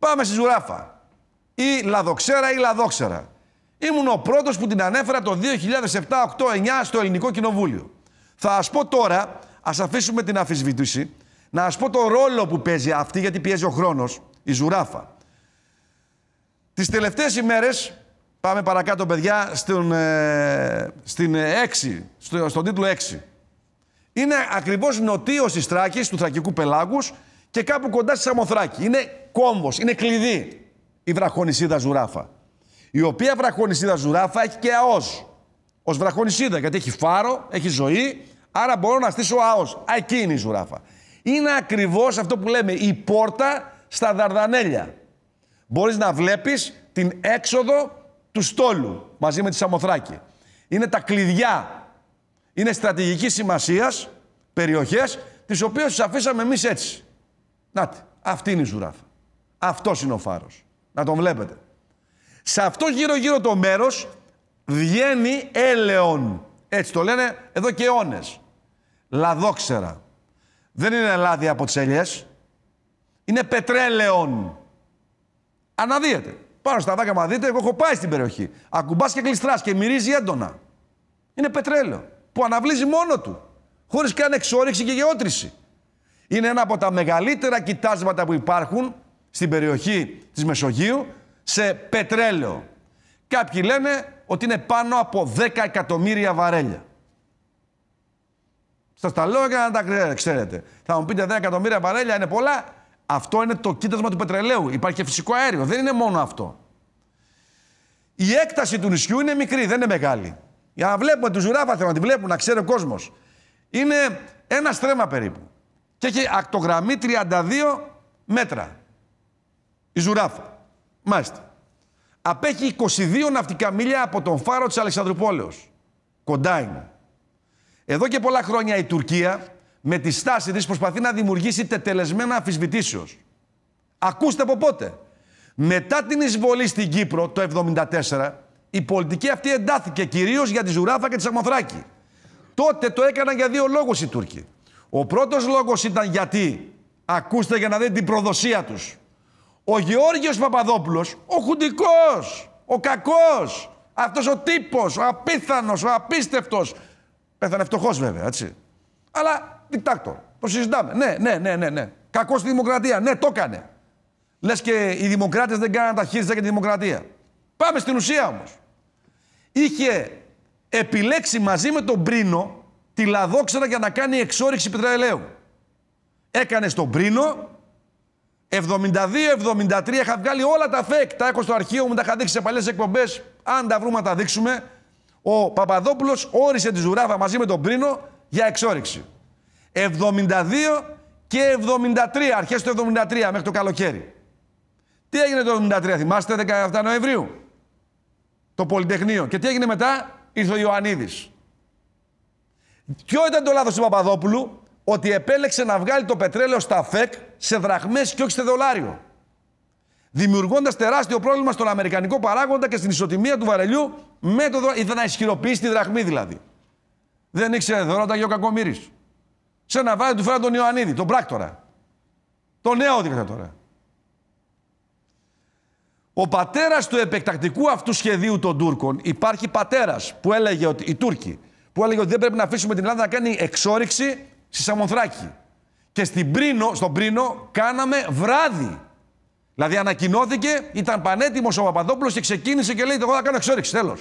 Πάμε στη Ζουράφα. Ή λαδοξέρα ή λαδόξερα. Ήμουν ο πρώτος που την ανέφερα το 2007-2008-2009 στο Ελληνικό Κοινοβούλιο. Θα σας πω τώρα, ας αφήσουμε την αφισβήτηση, να σας πω το ρόλο που παίζει αυτή, γιατί πιέζει ο χρόνος, η Ζουράφα. Τις τελευταίες ημέρες, πάμε παρακάτω παιδιά, στον, ε, στην 6, στο, στον τίτλο 6. Είναι ακριβώς νοτίος της Τράκης, του Θρακικού Πελάγους, και κάπου κοντά στη Σαμοθράκη. Είναι κόμβος, είναι κλειδί η βραχονισίδα ζουράφα. Η οποία βραχονισίδα ζουράφα έχει και αός. Ως βραχονισίδα, γιατί έχει φάρο, έχει ζωή, άρα μπορώ να στήσω αός. Α, είναι η ζουράφα. Είναι ακριβώς αυτό που λέμε η πόρτα στα Δαρδανέλια. Μπορείς να βλέπεις την έξοδο του στόλου μαζί με τη Σαμοθράκη. Είναι τα κλειδιά. Είναι στρατηγικής σημασίας περιοχές τις οποίες τους αφήσαμε εμείς έτσι τη, αυτή είναι η ζουράφα. Αυτός είναι ο φάρος. Να τον βλέπετε. Σε αυτό γύρω-γύρω το μέρος βγαίνει έλεον. Έτσι το λένε εδώ και αιώνες. Λαδόξερα. Δεν είναι λάδι από τις ελιές. Είναι πετρέλαιον. Αναδύεται. Πάνω στα δάκα, μα δείτε, εγώ έχω πάει στην περιοχή. Ακουμπάς και κλειστρά και μυρίζει έντονα. Είναι πετρέλαιο που αναβλύζει μόνο του. Χωρίς καν εξόριξη και γεώτρηση είναι ένα από τα μεγαλύτερα κοιτάσματα που υπάρχουν στην περιοχή της Μεσογείου σε πετρέλαιο. Κάποιοι λένε ότι είναι πάνω από 10 εκατομμύρια βαρέλια. Στα τα λέω για να τα ξέρετε. Θα μου πείτε 10 εκατομμύρια βαρέλια είναι πολλά. Αυτό είναι το κοίτασμα του πετρελαίου. Υπάρχει και φυσικό αέριο. Δεν είναι μόνο αυτό. Η έκταση του νησιού είναι μικρή, δεν είναι μεγάλη. Για να βλέπουμε τους ζουράφα θέλω να τη βλέπουν, να ξέρει ο κόσμος. Είναι ένα στρέμμα περίπου και έχει ακτογραμμή 32 μέτρα. Η ζουράφα. Μάλιστα. Απέχει 22 ναυτικά μίλια από τον φάρο της Αλεξανδρουπόλεως. Κοντά είναι. Εδώ και πολλά χρόνια η Τουρκία με τη στάση της προσπαθεί να δημιουργήσει τετελεσμένα αφισβητήσεως. Ακούστε από πότε. Μετά την εισβολή στην Κύπρο το 1974, η πολιτική αυτή εντάθηκε κυρίως για τη Ζουράφα και τη Σαμοθράκη. Τότε το έκαναν για δύο λόγους οι Τούρκοι. Ο πρώτος λόγος ήταν γιατί, ακούστε για να δείτε την προδοσία τους, ο Γεώργιος Παπαδόπουλος, ο χουντικός, ο κακός, αυτός ο τύπος, ο απίθανος, ο απίστευτος, πέθανε φτωχός βέβαια, έτσι. Αλλά δικτάκτορ, το συζητάμε. Ναι, ναι, ναι, ναι, ναι. Κακός στη δημοκρατία, ναι, το έκανε. Λες και οι δημοκράτες δεν κάναν τα για τη δημοκρατία. Πάμε στην ουσία όμως. Είχε επιλέξει μαζί με τον Πρίνο τη λαδόξανα για να κάνει εξόριξη πετρελαίου. Έκανε στον πρίνο, 72-73 είχα βγάλει όλα τα fake, τα έχω στο αρχείο μου, τα είχα δείξει σε παλιές εκπομπές, αν τα βρούμε τα δείξουμε. Ο Παπαδόπουλος όρισε τη Ζουράβα μαζί με τον πρίνο για εξόριξη. 72 και 73, αρχές του 73 μέχρι το καλοκαίρι. Τι έγινε το 73, θυμάστε, 17 Νοεμβρίου. Το Πολυτεχνείο. Και τι έγινε μετά, ήρθε ο Ιωαννίδης. Ποιο ήταν το λάθος του Παπαδόπουλου, ότι επέλεξε να βγάλει το πετρέλαιο στα ΦΕΚ σε δραχμές και όχι σε δολάριο. Δημιουργώντας τεράστιο πρόβλημα στον Αμερικανικό παράγοντα και στην ισοτιμία του βαρελιού με το να ισχυροποιήσει τη δραχμή δηλαδή. Δεν ήξερε δωρότα για ο Κακομήρη. Σε ένα βάρη του φέραν τον Ιωαννίδη, τον πράκτορα. Τον νέο τώρα. Ο πατέρας του επεκτακτικού αυτού σχεδίου των Τούρκων υπάρχει πατέρας που έλεγε ότι οι Τούρκοι που έλεγε ότι δεν πρέπει να αφήσουμε την Ελλάδα να κάνει εξόριξη στη Σαμονθράκη. Και στην Πρίνο, στον Πρίνο κάναμε βράδυ. Δηλαδή ανακοινώθηκε, ήταν πανέτοιμος ο Παπαδόπουλος και ξεκίνησε και λέει: Εγώ θα κάνω εξόριξη. Τέλος.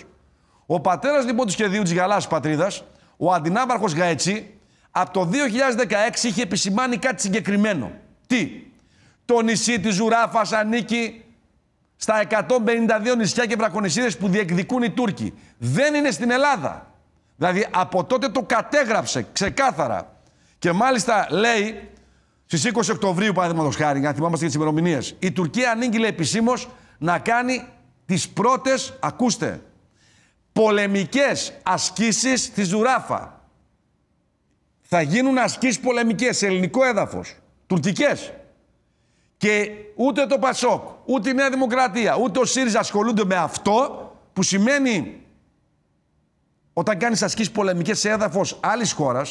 Ο πατέρας λοιπόν του σχεδίου της Γαλάζη Πατρίδας, ο αντινάβαρχος Γαετσί, από το 2016 είχε επισημάνει κάτι συγκεκριμένο. Τι, το νησί της Ζουράφας ανήκει στα 152 νησιά και βρακονησίδε που διεκδικούν οι Τούρκοι. Δεν είναι στην Ελλάδα. Δηλαδή από τότε το κατέγραψε ξεκάθαρα. Και μάλιστα λέει στις 20 Οκτωβρίου, παραδείγματος χάρη, να θυμάμαστε για τις ημερομηνίες, η Τουρκία ανήγγειλε επισήμως να κάνει τις πρώτες, ακούστε, πολεμικές ασκήσεις στη Ζουράφα. Θα γίνουν ασκήσεις πολεμικές σε ελληνικό έδαφος, τουρκικές. Και ούτε το Πασόκ, ούτε η Νέα Δημοκρατία, ούτε ο ΣΥΡΙΖΑ ασχολούνται με αυτό που σημαίνει όταν κάνεις ασκήσεις πολεμικές σε έδαφος άλλης χώρας,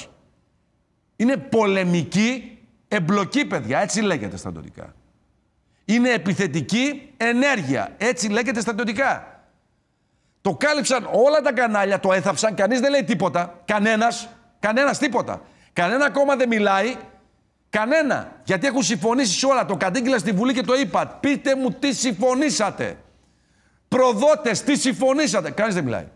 είναι πολεμική εμπλοκή, παιδιά. Έτσι λέγεται στρατιωτικά. Είναι επιθετική ενέργεια. Έτσι λέγεται στρατιωτικά. Το κάλυψαν όλα τα κανάλια, το έθαψαν, κανείς δεν λέει τίποτα. κανένας, κανένας τίποτα. Κανένα κόμμα δεν μιλάει, κανένα. Γιατί έχουν συμφωνήσει σε όλα, το κατήγγειλα στη Βουλή και το είπα. Πείτε μου τι συμφωνήσατε. Προδότες, τι συμφωνήσατε. Κανείς δεν μιλάει.